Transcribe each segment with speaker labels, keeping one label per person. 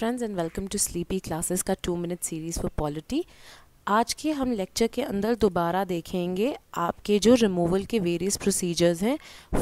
Speaker 1: friends and welcome to Sleepy Classes ka 2 minute series for polity आज के हम lecture के अंदर दोबारा देखेंगे आपके जो रिमूवल के वेरियस प्रोसीजर्स हैं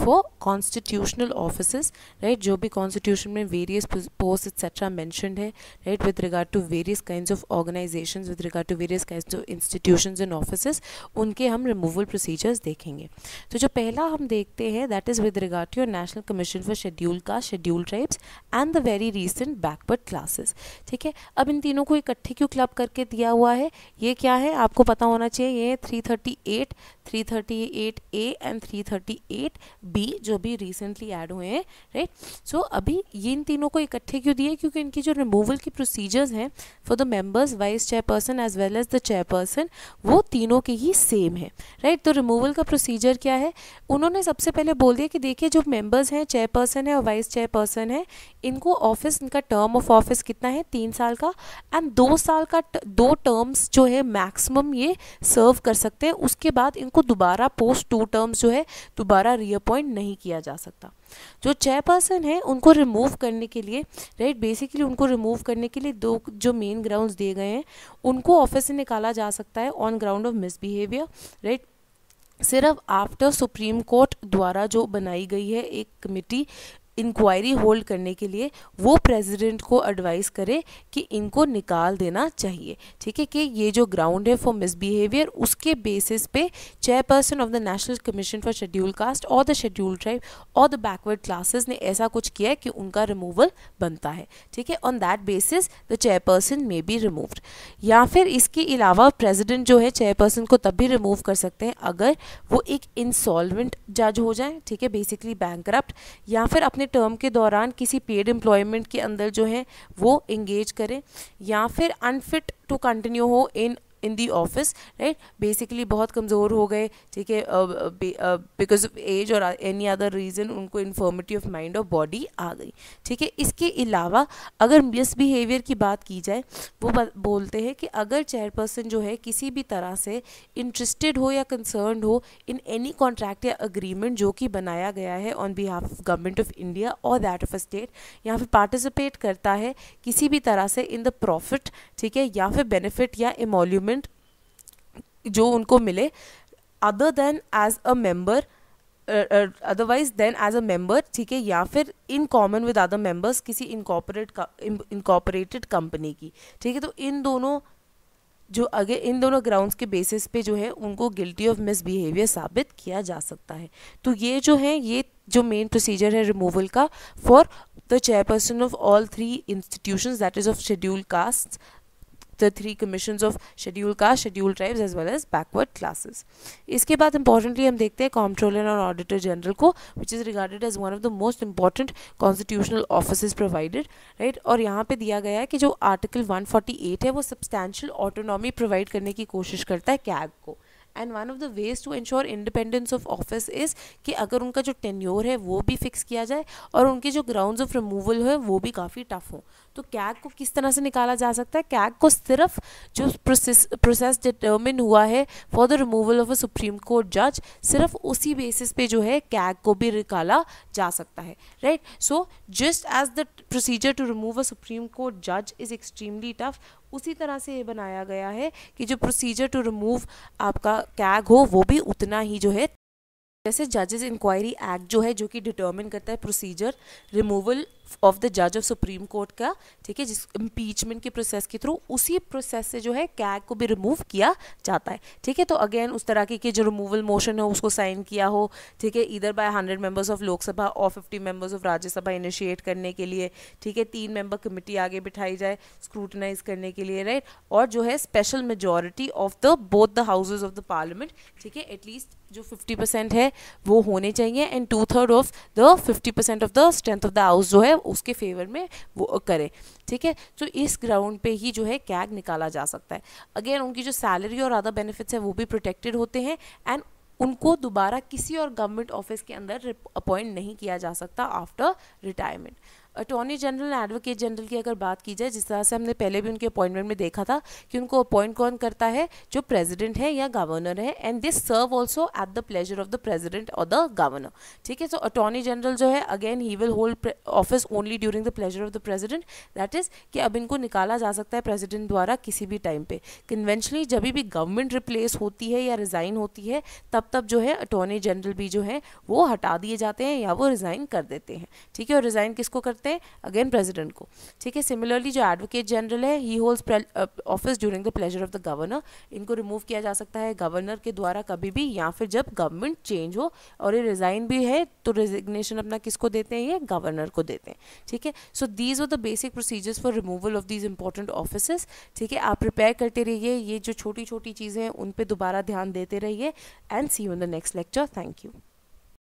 Speaker 1: फॉर कॉन्स्टिट्यूशनल ऑफिसर्स राइट जो भी कॉन्स्टिट्यूशन में वेरियस पोस्ट एक्सेट्रा मैंशन है right with regard to various kind of organisation with regard to various kind of institution and office उनके हम रिमूवल प्रोसीजर्स देखेंगे तो जो पहला हम देखते हैं that is with regard to your national commission for schedule का schedule tribes and the very recent backward classes ठीक है अब इन तीनों को इकट्ठे क्यों क्लब करके दिया हुआ है ये ये क्या है आपको पता होना चाहिए ये three thirty eight 338 A and 338 B जो भी रिसेंटली ऐड हुए हैं राइट सो अभी ये इन तीनों को इकट्ठे क्यों दिए क्योंकि इनकी जो रिमूवल की प्रोसीजर्स हैं for the members vice chairperson as well as the chairperson वो तीनों के ही सेम है राइट तो रिमूवल का प्रोसीजर क्या है उन्होंने सबसे पहले बोल दिया कि देखिए जो मेम्बर्स हैं चेयरपर्सन है और वाइस चेयरपर्सन है इनको ऑफिस इनका टर्म ऑफ ऑफिस कितना है तीन साल का एंड दो साल का दो टर्म्स जो है मैक्सिमम ये सर्व कर सकते हैं उसके बाद इनको को दोबारा पोस्ट टू टर्म्स जो है दोबारा रीअपॉइंट नहीं किया जा सकता जो चेयरपर्सन है उनको रिमूव करने के लिए राइट बेसिकली उनको रिमूव करने के लिए दो जो मेन ग्राउंड्स दिए गए हैं उनको ऑफिस से निकाला जा सकता है on ground of misbehaviour right सिर्फ आफ्टर सुप्रीम कोर्ट द्वारा जो बनाई गई है एक कमेटी इंक्वायरी होल्ड करने के लिए वो प्रेसिडेंट को एडवाइस करे कि इनको निकाल देना चाहिए ठीक है कि ये जो ग्राउंड है फॉर मिसबिहेवियर उसके बेसिस पे chairperson of the national commission for schedule caste और द शेड्यूल ट्राइब और द बैकवर्ड क्लासेस ने ऐसा कुछ किया है कि उनका रिमूवल बनता है ठीक है on that basis the chairperson may be removed या फिर इसके अलावा प्रेजिडेंट जो है चेयरपर्सन को तब भी रिमूव कर सकते हैं अगर वो एक इंसॉलवेंट जज हो जाए ठीक है बेसिकली बैंक या फिर अपने टर्म के दौरान किसी पेड एम्प्लॉयमेंट के अंदर जो है वो इंगेज करें या फिर अनफिट टू कंटिन्यू हो in in the office right basically बहुत कमज़ोर हो गए ठीक है बिकॉज ऑफ एज और एनी अदर रीज़न उनको इन्फॉर्मिटी ऑफ माइंड और बॉडी आ गई ठीक है इसके अलावा अगर मिसबिहेवियर की बात की जाए वो बोलते हैं कि अगर चेयरपर्सन जो है किसी भी तरह से इंटरेस्टेड हो या कंसर्न हो इन एनी कॉन्ट्रैक्ट या अग्रीमेंट जो कि बनाया गया है on behalf of government of India और दैट ऑफ अ स्टेट या फिर पार्टिसिपेट करता है किसी भी तरह से इन द प्रॉफिट ठीक है या फिर बेनिफिट या इमोल्यूमेंट जो उनको मिले other than as a member otherwise than as a member ठीक है या फिर in common with other members किसी इनकॉपरेट इनकॉपरेटेड कंपनी की ठीक है तो इन दोनों जो आगे इन दोनों ग्राउंड्स के बेसिस पे जो है उनको गिल्टी ऑफ मिसबिहेवियर साबित किया जा सकता है तो ये जो है ये जो मेन प्रोसीजर है रिमूवल का for the chairperson of all three institution that is of schedule caste the three commissions of schedule caste schedule tribes as well as backward classes iske baad importantly hum dekhte hain comptroller and auditor general ko which is regarded as one of the most important constitutional offices provided right aur yahan pe diya gaya hai ki jo article 148 hai wo substantial autonomy provide karne ki koshish karta hai CAG ko and one of the ways to ensure independence of office is कि अगर उनका जो tenure है वो भी fix किया जाए और उनके जो ग्राउंड ऑफ रिमूवल है वो भी काफ़ी टफ हों तो कैग को किस तरह से निकाला जा सकता है कैग को सिर्फ जो प्रोसेस प्रोसेस डिटर्मिन हुआ है for the removal of a supreme court जज सिर्फ उसी बेसिस पे जो है कैग को भी निकाला जा सकता है right so just as the procedure to remove a supreme court जज इज़ एक्सट्रीमली टफ उसी तरह से ये बनाया गया है कि जो प्रोसीजर टू रिमूव आपका कैग हो वो भी उतना ही जो है जैसे जजेस इंक्वायरी एक्ट जो है जो कि डिटर्मिन करता है प्रोसीजर रिमूवल ऑफ द जज ऑफ सुप्रीम कोर्ट का ठीक है जिस इम्पीचमेंट के प्रोसेस के थ्रू उसी प्रोसेस से जो है कैग को भी रिमूव किया जाता है ठीक है तो अगेन उस तरह की जो रिमूवल मोशन है उसको साइन किया हो ठीक है इधर by hundred members of Lok Sabha और fifty members of Rajya Sabha initiate करने के लिए ठीक है तीन मेंबर कमेटी आगे बिठाई जाए स्क्रूटनाइज करने के लिए राइट और जो है special majority of the both the houses of the parliament ठीक है एटलीस्ट जो 50 परसेंट है वो होने चाहिए and two third of the 50 percent of the strength of the house जो है उसके फेवर में वो करें ठीक है तो इस ग्राउंड पे ही जो है कैग निकाला जा सकता है अगेन उनकी जो सैलरी और अदर बेनिफिट्स है वो भी प्रोटेक्टेड होते हैं एंड उनको दोबारा किसी और गवर्नमेंट ऑफिस के अंदर अपॉइंट नहीं किया जा सकता after retirement attorney general and advocate general की अगर बात की जाए जिस तरह से हमने पहले भी उनके अपॉइंटमेंट में देखा था कि उनको अपॉइंट कौन करता है जो प्रेजिडेंट है या गवर्नर है and this serve also at the pleasure of the president और द गवर्नर ठीक है सो अटॉर्नी जनरल जो है again he will hold office only during the pleasure of the president that is कि अब इनको निकाला जा सकता है प्रेजिडेंट द्वारा किसी भी टाइम पे कन्वेंशनली जब भी गवर्नमेंट रिप्लेस होती है या रिज़ाइन होती है तब तब जो है अटॉर्नी जनरल भी जो है वो हटा दिए जाते हैं या वो रिज़ाइन कर देते हैं ठीक है और रिज़ाइन किसको करते हैं सकते हैं अगेन प्रेसिडेंट को ठीक है सिमिलरली जो एडवोकेट जनरल है he hold office during the pleasure of the governor इनको रिमूव किया जा सकता है गवर्नर के द्वारा कभी भी या फिर जब गवर्नमेंट चेंज हो और ये रिजाइन भी है तो रिजिग्नेशन अपना किसको देते हैं ये गवर्नर को देते हैं ठीक है so these are the basic procedures for removal of these important office ठीक है आप प्रिपेयर करते रहिए ये जो छोटी छोटी चीज़ें हैं उन पर दोबारा ध्यान देते रहिए and see you in the next lecture thank you